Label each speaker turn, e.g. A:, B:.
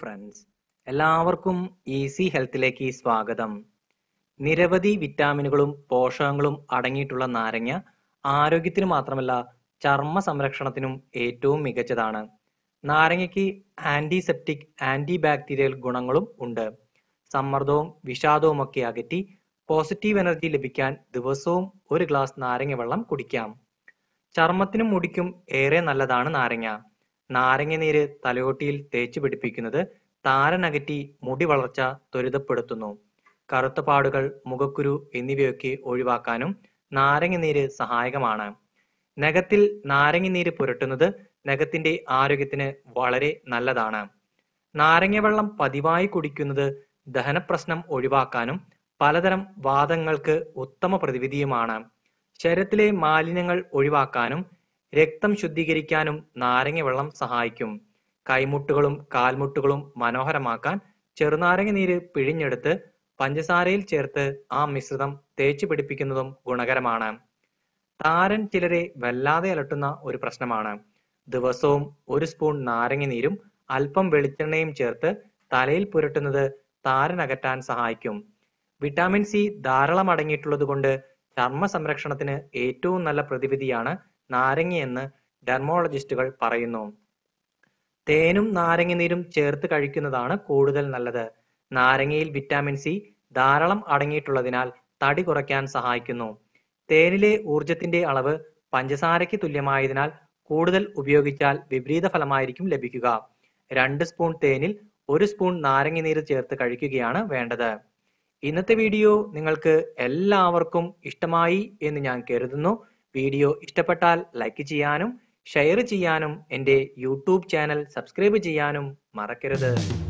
A: friends എല്ലാവർക്കും easy ഹെൽത്തിലേക്ക് സ്വാഗതം നിരവധി വിറ്റാമിനുകളും പോഷകങ്ങളും അടങ്ങിയിട്ടുള്ള നാരങ്ങ ആരോഗ്യത്തിന് മാത്രമല്ല ചർമ്മ സംരക്ഷണത്തിനും ഏറ്റവും മികച്ചതാണ് നാരങ്ങയ്ക്ക് ആന്റിസെപ്റ്റിക് ആന്റി ബാക്ടീരിയൽ ഗുണങ്ങളും ഉണ്ട് സമ്മർദ്ദവും വിഷാദവും ഒക്കെ അകറ്റി പോസിറ്റീവ് എനർജി ലഭിക്കാൻ ദിവസവും ഒരു ഗ്ലാസ് നാരങ്ങ വെള്ളം കുടിക്കാം ചർമ്മത്തിനും മുടിക്കും ഏറെ നല്ലതാണ് നാരങ്ങ നീര് തലയോട്ടിയിൽ തേച്ചു പിടിപ്പിക്കുന്നത് താരനകറ്റി മുടി വളർച്ച ത്വരിതപ്പെടുത്തുന്നു കറുത്ത പാടുകൾ മുഖക്കുരു എന്നിവയൊക്കെ ഒഴിവാക്കാനും നീര് സഹായകമാണ് നഖത്തിൽ നീര് പുരട്ടുന്നത് നഖത്തിന്റെ ആരോഗ്യത്തിന് വളരെ നല്ലതാണ് നാരങ്ങവെള്ളം പതിവായി കുടിക്കുന്നത് ദഹനപ്രശ്നം ഒഴിവാക്കാനും പലതരം വാദങ്ങൾക്ക് ഉത്തമ പ്രതിവിധിയുമാണ് ശരീരത്തിലെ മാലിന്യങ്ങൾ ഒഴിവാക്കാനും രക്തം ശുദ്ധീകരിക്കാനും നാരങ്ങ വെള്ളം സഹായിക്കും കൈമുട്ടുകളും കാൽമുട്ടുകളും മനോഹരമാക്കാൻ ചെറുനാരങ്ങ നീര് പിഴിഞ്ഞെടുത്ത് പഞ്ചസാരയിൽ ചേർത്ത് ആ മിശ്രിതം തേച്ചു പിടിപ്പിക്കുന്നതും ഗുണകരമാണ് താരൻ ചിലരെ വല്ലാതെ അലട്ടുന്ന ഒരു പ്രശ്നമാണ് ദിവസവും ഒരു സ്പൂൺ നാരങ്ങ നീരും അല്പം വെളിച്ചെണ്ണയും ചേർത്ത് തലയിൽ പുരട്ടുന്നത് താരൻ അകറ്റാൻ സഹായിക്കും വിറ്റാമിൻ സി ധാരാളം അടങ്ങിയിട്ടുള്ളത് കൊണ്ട് ചർമ്മ സംരക്ഷണത്തിന് ഏറ്റവും നല്ല പ്രതിവിധിയാണ് നാരങ്ങയെന്ന് ഡെർമോളജിസ്റ്റുകൾ പറയുന്നു തേനും നീരും ചേർത്ത് കഴിക്കുന്നതാണ് കൂടുതൽ നല്ലത് നാരങ്ങയിൽ വിറ്റാമിൻ സി ധാരാളം അടങ്ങിയിട്ടുള്ളതിനാൽ തടി കുറയ്ക്കാൻ സഹായിക്കുന്നു തേനിലെ ഊർജത്തിന്റെ അളവ് പഞ്ചസാരയ്ക്ക് തുല്യമായതിനാൽ കൂടുതൽ ഉപയോഗിച്ചാൽ വിപരീത ഫലമായിരിക്കും ലഭിക്കുക രണ്ട് സ്പൂൺ തേനിൽ ഒരു സ്പൂൺ നീര് ചേർത്ത് കഴിക്കുകയാണ് വേണ്ടത് ഇന്നത്തെ വീഡിയോ നിങ്ങൾക്ക് എല്ലാവർക്കും ഇഷ്ടമായി എന്ന് ഞാൻ കരുതുന്നു വീഡിയോ ഇഷ്ടപ്പെട്ടാൽ ലൈക്ക് ചെയ്യാനും ഷെയർ ചെയ്യാനും എൻ്റെ യൂട്യൂബ് ചാനൽ സബ്സ്ക്രൈബ് ചെയ്യാനും മറക്കരുത്